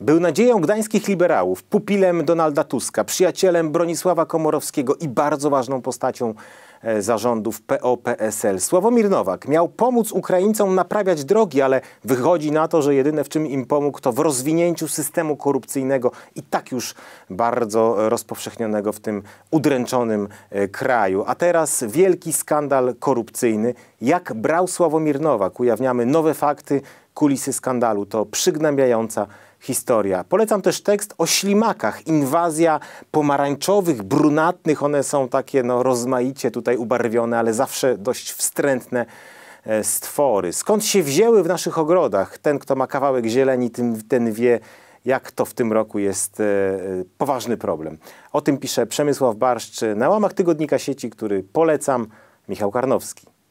Był nadzieją gdańskich liberałów, pupilem Donalda Tuska, przyjacielem Bronisława Komorowskiego i bardzo ważną postacią e, zarządów PO-PSL. Sławomir Nowak miał pomóc Ukraińcom naprawiać drogi, ale wychodzi na to, że jedyne w czym im pomógł to w rozwinięciu systemu korupcyjnego i tak już bardzo rozpowszechnionego w tym udręczonym e, kraju. A teraz wielki skandal korupcyjny. Jak brał Sławomir Nowak? Ujawniamy nowe fakty, kulisy skandalu. To przygnębiająca historia. Polecam też tekst o ślimakach. Inwazja pomarańczowych, brunatnych. One są takie no, rozmaicie tutaj ubarwione, ale zawsze dość wstrętne e, stwory. Skąd się wzięły w naszych ogrodach? Ten, kto ma kawałek zieleni, ten, ten wie, jak to w tym roku jest e, e poważny problem. O tym pisze Przemysław Barszczy na łamach tygodnika sieci, który polecam, Michał Karnowski.